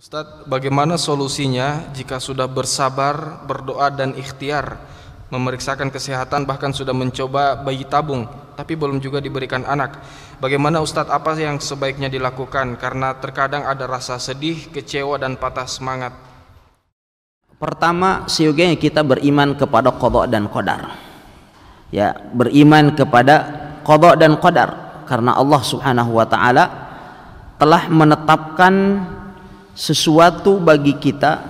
Ustadz, bagaimana solusinya jika sudah bersabar, berdoa dan ikhtiar, memeriksakan kesehatan bahkan sudah mencoba bayi tabung, tapi belum juga diberikan anak? Bagaimana Ustadz apa yang sebaiknya dilakukan karena terkadang ada rasa sedih, kecewa dan patah semangat? Pertama, seyoganya kita beriman kepada kodok dan kodar. Ya, beriman kepada kodok dan kodar karena Allah Subhanahu wa taala telah menetapkan sesuatu bagi kita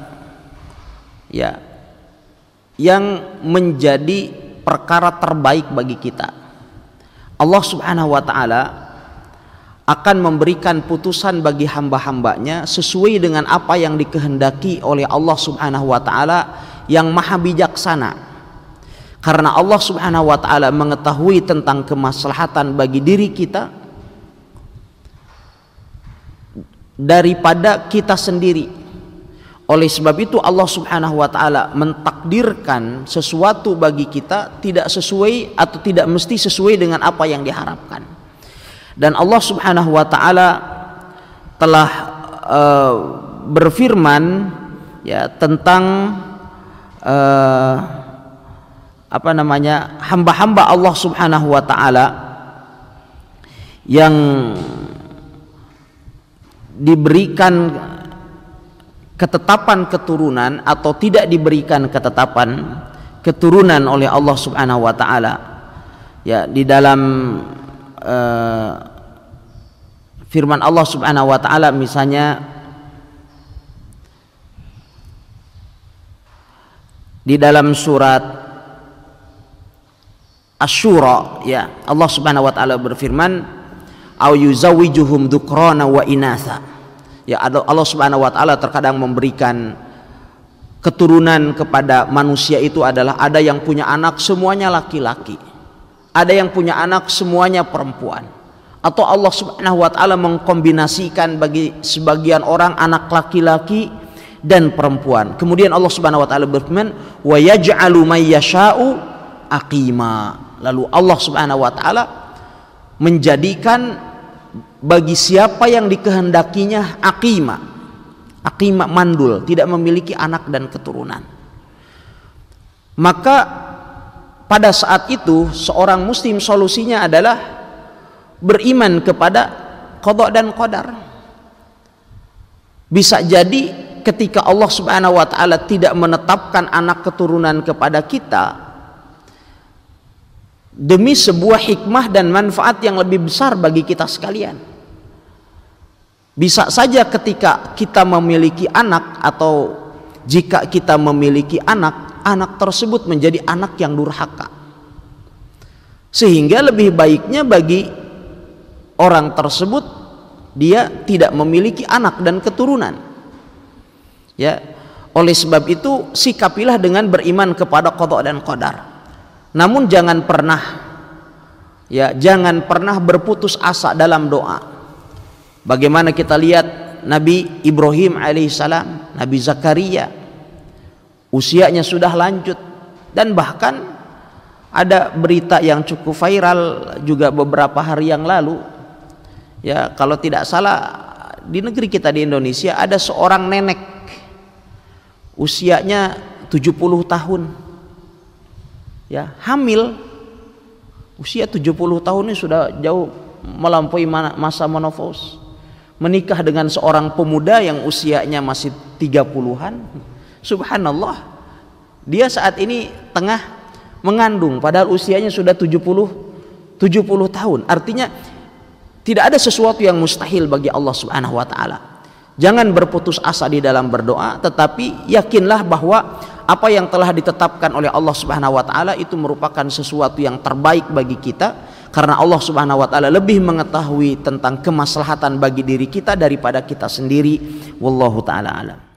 ya yang menjadi perkara terbaik bagi kita. Allah Subhanahu wa taala akan memberikan putusan bagi hamba-hambanya sesuai dengan apa yang dikehendaki oleh Allah Subhanahu wa taala yang maha bijaksana. Karena Allah Subhanahu wa taala mengetahui tentang kemaslahatan bagi diri kita daripada kita sendiri. Oleh sebab itu Allah Subhanahu wa taala mentakdirkan sesuatu bagi kita tidak sesuai atau tidak mesti sesuai dengan apa yang diharapkan. Dan Allah Subhanahu wa taala telah uh, berfirman ya tentang uh, apa namanya hamba-hamba Allah Subhanahu wa taala yang diberikan ketetapan keturunan atau tidak diberikan ketetapan keturunan oleh Allah Subhanahu wa taala. Ya, di dalam uh, firman Allah Subhanahu wa taala misalnya di dalam surat Asy-Syura ya Allah Subhanahu wa taala berfirman au dukrona wa inatha ya Allah subhanahu wa ta'ala terkadang memberikan keturunan kepada manusia itu adalah ada yang punya anak semuanya laki-laki ada yang punya anak semuanya perempuan atau Allah subhanahu wa ta'ala mengkombinasikan bagi sebagian orang anak laki-laki dan perempuan kemudian Allah subhanahu wa ta'ala berfirman wa yaj'alu mayyasha'u aqima lalu Allah subhanahu wa ta'ala menjadikan bagi siapa yang dikehendakinya akima akima mandul tidak memiliki anak dan keturunan maka pada saat itu seorang muslim solusinya adalah beriman kepada kodok dan kodar bisa jadi ketika Allah subhanahu wa ta'ala tidak menetapkan anak keturunan kepada kita demi sebuah hikmah dan manfaat yang lebih besar bagi kita sekalian. Bisa saja ketika kita memiliki anak atau jika kita memiliki anak, anak tersebut menjadi anak yang durhaka. Sehingga lebih baiknya bagi orang tersebut dia tidak memiliki anak dan keturunan. Ya. Oleh sebab itu sikapilah dengan beriman kepada qada dan kodar. Namun jangan pernah ya jangan pernah berputus asa dalam doa. Bagaimana kita lihat Nabi Ibrahim alaihissalam, Nabi Zakaria usianya sudah lanjut dan bahkan ada berita yang cukup viral juga beberapa hari yang lalu. Ya, kalau tidak salah di negeri kita di Indonesia ada seorang nenek usianya 70 tahun ya hamil usia 70 tahun ini sudah jauh melampaui masa menopause menikah dengan seorang pemuda yang usianya masih 30-an subhanallah dia saat ini tengah mengandung padahal usianya sudah 70 70 tahun artinya tidak ada sesuatu yang mustahil bagi Allah Subhanahu wa taala jangan berputus asa di dalam berdoa tetapi yakinlah bahwa apa yang telah ditetapkan oleh Allah Subhanahu wa taala itu merupakan sesuatu yang terbaik bagi kita karena Allah Subhanahu wa taala lebih mengetahui tentang kemaslahatan bagi diri kita daripada kita sendiri wallahu taala alam